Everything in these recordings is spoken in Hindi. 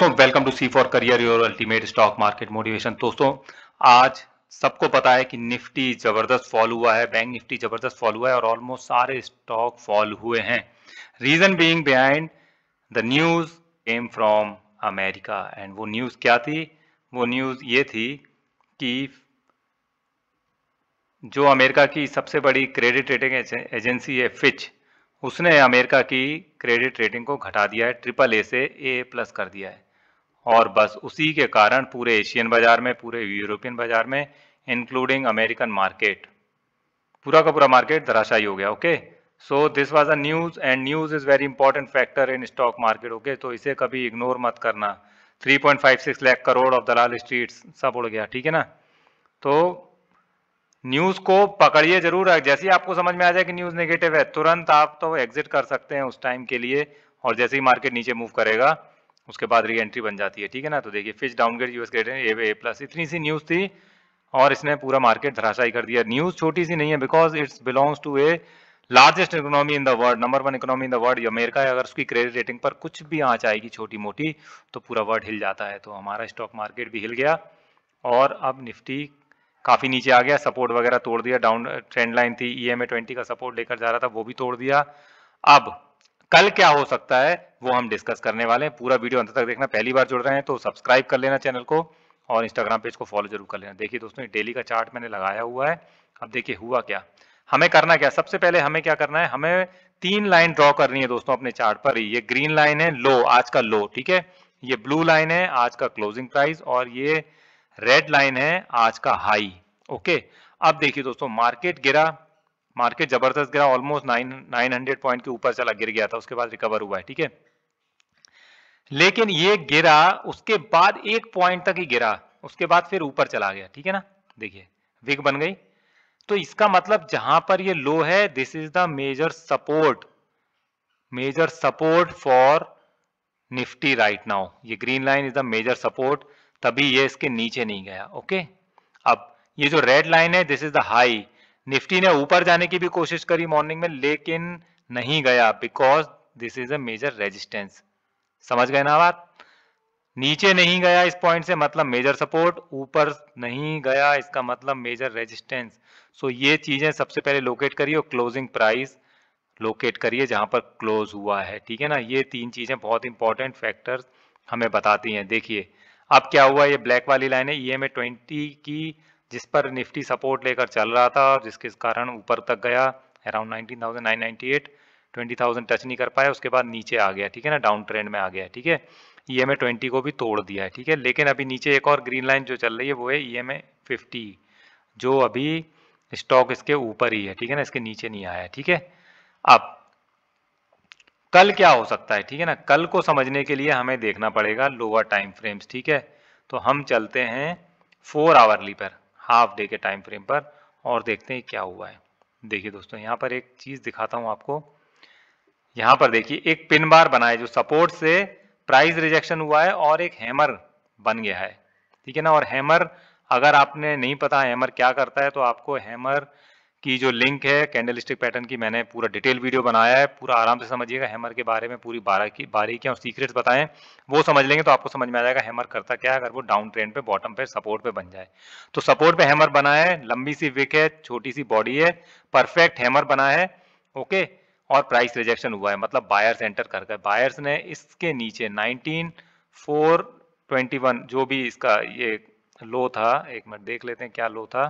दोस्तों welcome to C for career your ultimate stock market motivation दोस्तों आज सबको पता है कि निफ्टी जबरदस्त फॉल हुआ है बैंक निफ्टी जबरदस्त फॉल हुआ है और ऑलमोस्ट सारे स्टॉक फॉल हुए हैं reason being behind the news came from America and वो न्यूज क्या थी वो न्यूज ये थी कि जो अमेरिका की सबसे बड़ी क्रेडिट रेटिंग एजेंसी है फिच उसने अमेरिका की क्रेडिट रेटिंग को घटा दिया है ट्रिपल ए से ए प्लस कर दिया है और बस उसी के कारण पूरे एशियन बाजार में पूरे यूरोपियन बाजार में इंक्लूडिंग अमेरिकन मार्केट पूरा का पूरा मार्केट धराशाई हो गया okay so this was a news and news is very important factor in stock market okay तो इसे कभी इग्नोर मत करना 3.56 लाख करोड़ ऑफ दलाल स्ट्रीट सब उड़ गया ठीक है ना तो न्यूज को पकड़िए जरूर जैसे ही आपको समझ में आ जाए कि न्यूज नेगेटिव है तुरंत आप तो एग्जिट कर सकते हैं उस टाइम के लिए और जैसे ही मार्केट नीचे मूव करेगा उसके बाद री एंट्री बन जाती है ठीक है ना तो देखिए Fitch downgrade US grade A A plus इतनी सी न्यूज़ थी और इसने पूरा मार्केट धराशाई कर दिया न्यूज़ छोटी सी नहीं है because it's belongs to a largest economy in the world number one economy in the world America है अगर उसकी क्रेडिट रेटिंग पर कुछ भी आँच आएगी छोटी मोटी तो पूरा वर्ल्ड हिल जाता है तो हमारा स्टॉक मार्केट भी हिल गया और अब निफ्टी काफ़ी नीचे आ गया सपोर्ट वगैरह तोड़ दिया डाउन ट्रेंड लाइन थी ई एम ए ट्वेंटी का सपोर्ट लेकर जा रहा था वो भी तोड़ दिया अब कल क्या हो सकता है वो हम डिस्कस करने वाले हैं पूरा वीडियो अंत तक देखना पहली बार जुड़ रहे हैं तो सब्सक्राइब कर लेना चैनल को और इंस्टाग्राम पेज को फॉलो जरूर कर लेना देखिए दोस्तों डेली का चार्ट मैंने लगाया हुआ है अब देखिए हुआ क्या हमें करना क्या सबसे पहले हमें क्या करना है हमें तीन लाइन ड्रॉ करनी है दोस्तों अपने चार्ट पर ये ग्रीन लाइन है लो आज का लो ठीक है ये ब्लू लाइन है आज का क्लोजिंग प्राइस और ये रेड लाइन है आज का हाई ओके अब देखिए दोस्तों मार्केट गिरा मार्केट जबरदस्त गिरा almost nine nine hundred point के ऊपर चला गिर गया था उसके बाद रिकवर हुआ है ठीक है लेकिन ये गिरा उसके बाद एक पॉइंट तक ही गिरा उसके बाद फिर ऊपर चला गया ठीक है ना देखिए विक बन गई तो इसका मतलब जहां पर ये लो है this is the major support major support for Nifty right now ये green line is the major support तभी ये इसके नीचे नहीं गया ओके अब ये जो रेड लाइन है this is the high Nifty ने ऊपर जाने की भी कोशिश करी मॉर्निंग में लेकिन नहीं गया because this is a major resistance समझ गए ना बात नीचे नहीं गया इस पॉइंट से मतलब मेजर सपोर्ट ऊपर नहीं गया इसका मतलब मेजर रेजिस्टेंस सो ये चीजें सबसे पहले लोकेट करिए और क्लोजिंग प्राइस लोकेट करिए जहां पर क्लोज हुआ है ठीक है ना ये तीन चीजें बहुत इंपॉर्टेंट फैक्टर्स हमें बताती हैं देखिए अब क्या हुआ ये ब्लैक वाली लाइन है ई e एम की जिस पर निफ्टी सपोर्ट लेकर चल रहा था और जिसके कारण ऊपर तक गया around nineteen thousand nine eight twenty thousand touch नहीं कर पाया उसके बाद नीचे आ गया ठीक है ना डाउन ट्रेंड में आ गया ठीक है ई एम ए ट्वेंटी को भी तोड़ दिया है ठीक है लेकिन अभी नीचे एक और ग्रीन लाइन जो चल रही है वो है ई एम ए फिफ्टी जो अभी स्टॉक इसके ऊपर ही है ठीक है ना इसके नीचे नहीं आया ठीक है अब कल क्या हो सकता है ठीक है ना कल को समझने के लिए हमें देखना पड़ेगा लोअर टाइम फ्रेम्स ठीक है तो हम चलते हैं फोर आवरली पर हाफ डे के टाइम फ्रेम पर और देखते हैं क्या हुआ है देखिए दोस्तों यहाँ पर एक चीज़ दिखाता हूँ आपको यहाँ पर देखिए एक पिन बार बना है जो सपोर्ट से प्राइस रिजेक्शन हुआ है और एक हैमर बन गया है ठीक है ना और हैमर अगर आपने नहीं पता हैमर क्या करता है तो आपको हैमर की जो लिंक है कैंडल स्टिक पैटर्न की मैंने पूरा डिटेल वीडियो बनाया है पूरा आराम से समझिएगा हैमर के बारे में पूरी बारह की बारीकियाँ और सीक्रेट्स बताएं वो समझ लेंगे तो आपको समझ में आ जाएगा हैमर करता क्या है अगर वो डाउन ट्रेंड पे बॉटम पे सपोर्ट पे बन जाए तो सपोर्ट पे हैमर बना है लंबी सी विक है छोटी सी बॉडी है परफेक्ट हैमर बना है ओके और प्राइस रिजेक्शन हुआ है मतलब बायर्स एंटर कर गए बायर्स ने इसके नीचे नाइनटीन फोर ट्वेंटी वन जो भी इसका ये लो था एक मिनट देख लेते हैं क्या लो था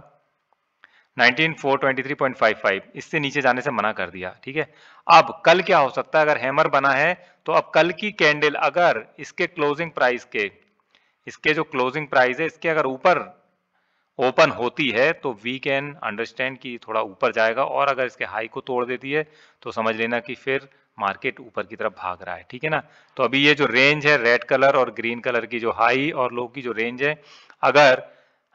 nineteen four twenty three point five five इससे नीचे जाने से मना कर दिया ठीक है अब कल क्या हो सकता है अगर हैमर बना है तो अब कल की कैंडल अगर इसके क्लोजिंग प्राइस के इसके जो क्लोजिंग प्राइस है इसके अगर ऊपर ओपन होती है तो वी कैन अंडरस्टैंड कि थोड़ा ऊपर जाएगा और अगर इसके हाई को तोड़ देती है तो समझ लेना कि फिर मार्केट ऊपर की तरफ भाग रहा है ठीक है ना तो अभी ये जो रेंज है रेड कलर और ग्रीन कलर की जो हाई और लो की जो रेंज है अगर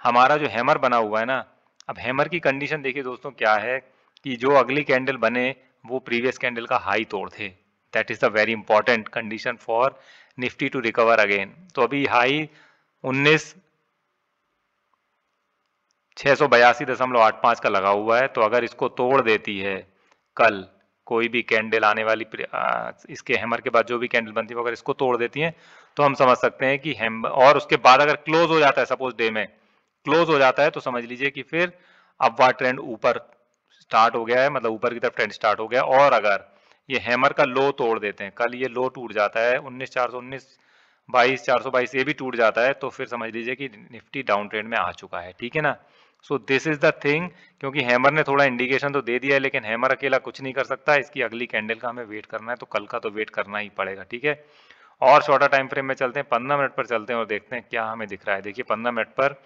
हमारा जो हैमर बना हुआ है ना अब हैमर की कंडीशन देखिए दोस्तों क्या है कि जो अगली कैंडल बने वो प्रीवियस कैंडल का हाई तोड़ थे that is the very important condition for Nifty to recover again तो अभी हाई उन्नीस छः सौ बयासी दशमलव आठ का लगा हुआ है तो अगर इसको तोड़ देती है कल कोई भी कैंडल आने वाली इसके हैमर के बाद जो भी कैंडल बनती है अगर इसको तोड़ देती है तो हम समझ सकते हैं कि हैम और उसके बाद अगर क्लोज हो जाता है सपोज डे में क्लोज हो जाता है तो समझ लीजिए कि फिर अब वह ट्रेंड ऊपर स्टार्ट हो गया है मतलब ऊपर की तरफ ट्रेंड स्टार्ट हो गया और अगर ये हैमर का लो तोड़ देते हैं कल ये लो टूट जाता है उन्नीस चार सौ उन्नीस बाईस चार सौ बाईस ये भी टूट जाता है तो फिर समझ लीजिए कि निफ्टी डाउन ट्रेंड में आ चुका है ठीक है ना so this is the thing क्योंकि हैमर ने थोड़ा इंडिकेशन तो दे दिया है लेकिन हैमर अकेला कुछ नहीं कर सकता इसकी अगली कैंडल का हमें वेट करना है तो कल का तो वेट करना ही पड़ेगा ठीक है और शॉर्टर टाइम फ्रेम में चलते हैं पंद्रह मिनट पर चलते हैं और देखते हैं क्या हमें दिख रहा है देखिए पंद्रह मिनट पर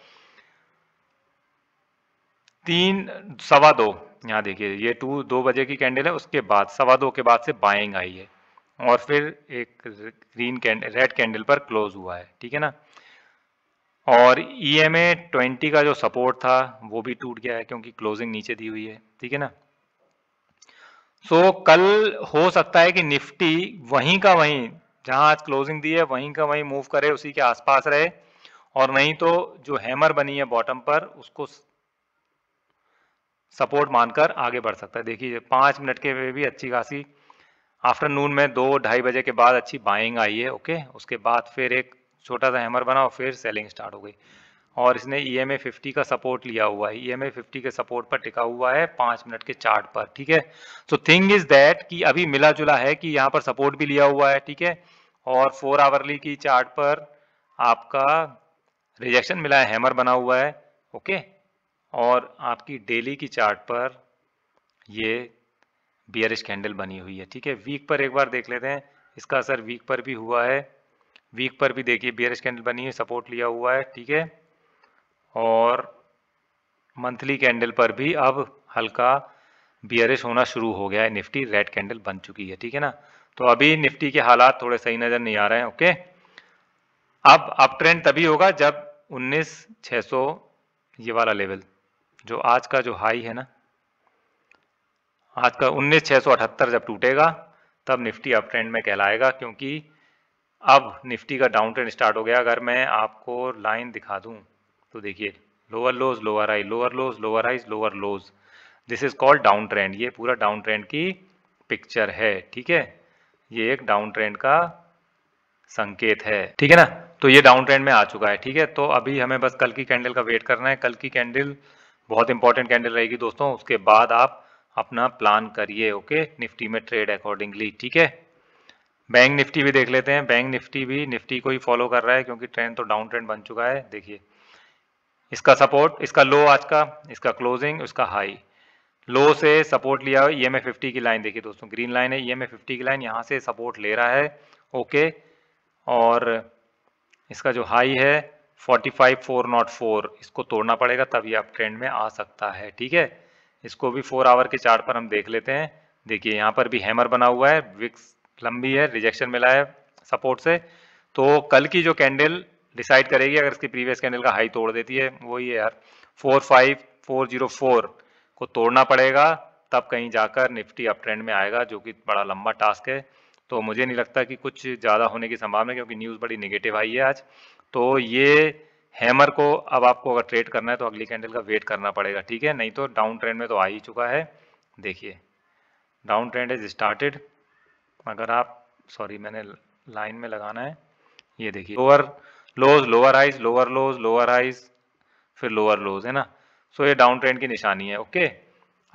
तीन सवा दो यहाँ देखिए ये टू दो बजे की कैंडल है उसके बाद सवा दो के बाद से बाइंग आई है और फिर एक ग्रीन कैंडल रेड कैंडल पर क्लोज हुआ है ठीक है ना और ई एम ए ट्वेंटी का जो सपोर्ट था वो भी टूट गया है क्योंकि क्लोजिंग नीचे दी हुई है ठीक है ना सो so, कल हो सकता है कि निफ्टी वहीं का वहीं जहां आज क्लोजिंग दी है वहीं का वहीं मूव करे उसी के आसपास रहे और नहीं तो जो हैमर बनी है बॉटम पर उसको सपोर्ट मानकर आगे बढ़ सकता है देखिए पाँच मिनट के भी अच्छी खासी आफ्टरनून में दो ढाई बजे के बाद अच्छी बाइंग आई है ओके उसके बाद फिर एक छोटा सा हैमर बना और फिर सेलिंग स्टार्ट हो गई और इसने ई एम ए फिफ्टी का सपोर्ट लिया हुआ है ई एम ए फिफ्टी के सपोर्ट पर टिका हुआ है पाँच मिनट के चार्ट पर ठीक है सो थिंग इज दैट कि अभी मिला जुला है कि यहाँ पर सपोर्ट भी लिया हुआ है ठीक है और फोर आवरली की चार्ट पर आपका रिजेक्शन मिला है हैमर बना हुआ है ओके और आपकी डेली की चार्ट पर ये बियरिश कैंडल बनी हुई है ठीक है वीक पर एक बार देख लेते हैं इसका असर वीक पर भी हुआ है वीक पर भी देखिए बियरिश कैंडल बनी हुई सपोर्ट लिया हुआ है ठीक है और मंथली कैंडल पर भी अब हल्का बियरिश होना शुरू हो गया है निफ्टी रेड कैंडल बन चुकी है ठीक है ना तो अभी निफ्टी के हालात थोड़े सही नज़र नहीं आ रहे हैं ओके अब अप ट्रेंड तभी होगा जब उन्नीस छः सौ ये वाला लेवल जो आज का जो हाई है ना आज का उन्नीस जब टूटेगा तब निफ्टी अप ट्रेंड में कहलाएगा क्योंकि अब निफ्टी का डाउन ट्रेंड स्टार्ट हो गया अगर मैं आपको लाइन दिखा दूं तो देखिए lower lows lower high lower lows lower high lower lows this is called down trend ये पूरा डाउन ट्रेंड की पिक्चर है ठीक है ये एक डाउन ट्रेंड का संकेत है ठीक है ना तो ये डाउन ट्रेंड में आ चुका है ठीक है तो अभी हमें बस कल की कैंडल का वेट करना है कल की कैंडल बहुत इंपॉर्टेंट कैंडल रहेगी दोस्तों उसके बाद आप अपना प्लान करिए ओके निफ्टी में ट्रेड अकॉर्डिंगली ठीक है बैंक निफ्टी भी देख लेते हैं बैंक निफ्टी भी निफ्टी को ही फॉलो कर रहा है क्योंकि ट्रेंड तो डाउन ट्रेंड बन चुका है देखिए इसका सपोर्ट इसका लो आज का इसका क्लोजिंग उसका हाई लो से सपोर्ट लिया हुआ ई एम की लाइन देखिए दोस्तों ग्रीन लाइन है ई e एम की लाइन यहाँ से सपोर्ट ले रहा है ओके और इसका जो हाई है 45 404 इसको तोड़ना पड़ेगा तभी आप ट्रेंड में आ सकता है ठीक है इसको भी फोर आवर के चार्ट पर हम देख लेते हैं देखिए यहाँ पर भी हैमर बना हुआ है विक्स लंबी है रिजेक्शन मिला है सपोर्ट से तो कल की जो कैंडल डिसाइड करेगी अगर इसकी प्रीवियस कैंडल का हाई तोड़ देती है वही है यार four five four zero four को तोड़ना पड़ेगा तब कहीं जाकर निफ्टी अप ट्रेंड में आएगा जो कि बड़ा लंबा टास्क है तो मुझे नहीं लगता कि कुछ ज़्यादा होने की संभावना क्योंकि न्यूज़ बड़ी निगेटिव आई है आज तो ये हैमर को अब आपको अगर ट्रेड करना है तो अगली कैंडल का वेट करना पड़ेगा ठीक है नहीं तो डाउन ट्रेंड में तो आ ही चुका है देखिए डाउन ट्रेंड इज स्टार्टेड अगर आप सॉरी मैंने लाइन में लगाना है ये देखिए lower lows lower highs lower lows lower highs फिर लोअर लोज है ना सो ये डाउन ट्रेंड की निशानी है ओके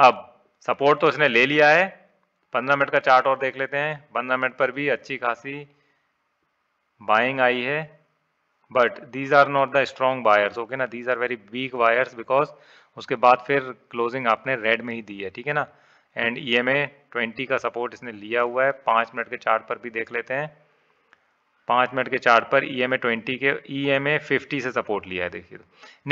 अब सपोर्ट तो इसने ले लिया है पंद्रह मिनट का चार्ट और देख लेते हैं पंद्रह मिनट पर भी अच्छी खासी बाइंग आई है but these are not the strong buyers okay ना these are very weak buyers because उसके बाद फिर क्लोजिंग आपने रेड में ही दी है ठीक है ना and E M A twenty का सपोर्ट इसने लिया हुआ है पाँच मिनट के चार्ट पर भी देख लेते हैं पाँच मिनट के चार्ट पर ई एम ए ट्वेंटी के ई एम ए फिफ्टी से सपोर्ट लिया है देखिए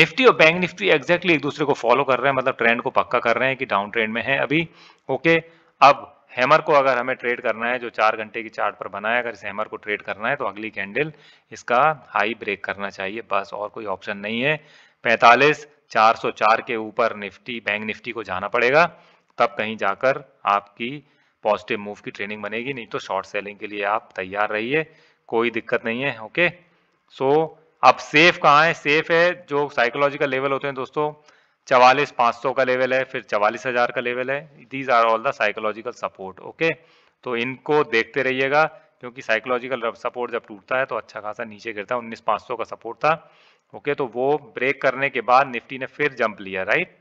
निफ्टी तो। और बैंक निफ्टी एग्जैक्टली एक दूसरे को फॉलो कर रहे हैं मतलब ट्रेंड को पक्का कर रहे हैं कि डाउन ट्रेंड में है अभी ओके okay, अब हैमर को अगर हमें ट्रेड करना है जो चार घंटे की चार्ट पर बना है अगर इस हैमर को ट्रेड करना है तो अगली कैंडल इसका हाई ब्रेक करना चाहिए बस और कोई ऑप्शन नहीं है 45 404 के ऊपर निफ्टी बैंक निफ्टी को जाना पड़ेगा तब कहीं जाकर आपकी पॉजिटिव मूव की ट्रेनिंग बनेगी नहीं तो शॉर्ट सेलिंग के लिए आप तैयार रहिए कोई दिक्कत नहीं है ओके सो so, अब सेफ कहाँ है सेफ है जो साइकोलॉजिकल लेवल होते हैं दोस्तों चवालीस पाँच सौ का लेवल है फिर चवालीस हज़ार का लेवल है these are all the psychological support okay तो इनको देखते रहिएगा क्योंकि साइकोलॉजिकल सपोर्ट जब टूटता है तो अच्छा खासा नीचे गिरता है उन्नीस पाँच सौ का सपोर्ट था ओके तो वो ब्रेक करने के बाद निफ्टी ने फिर जंप लिया राइट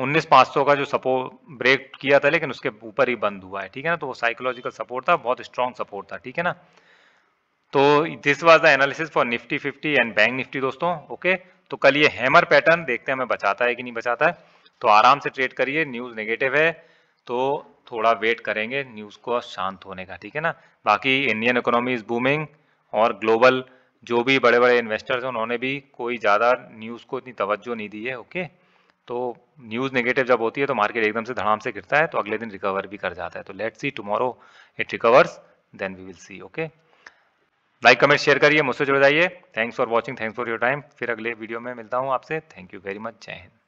उन्नीस पाँच सौ का जो सपोर्ट ब्रेक किया था लेकिन उसके ऊपर ही बंद हुआ है ठीक है ना तो वो साइकोलॉजिकल सपोर्ट था बहुत स्ट्रॉन्ग सपोर्ट था ठीक है ना तो this was the analysis for Nifty 50 and bank Nifty दोस्तों ओके okay? तो कल ये हैमर पैटर्न देखते हैं हमें बचाता है कि नहीं बचाता है तो आराम से ट्रेड करिए न्यूज़ नेगेटिव है तो थोड़ा वेट करेंगे न्यूज़ को शांत होने का ठीक है ना बाकी इंडियन इकोनॉमी इज़ बूमिंग और ग्लोबल जो भी बड़े बड़े इन्वेस्टर्स हैं उन्होंने भी कोई ज़्यादा न्यूज़ को इतनी तवज्जो नहीं दी है ओके तो न्यूज़ नेगेटिव जब होती है तो मार्केट एकदम से धड़ाम से गिरता है तो अगले दिन रिकवर भी कर जाता है तो let's see tomorrow it recovers then we will see okay like comment share करिए मुझसे जुड़ जाइए thanks for watching thanks for your time फिर अगले वीडियो में मिलता हूँ आपसे थैंक यू वेरी मच जय हिंद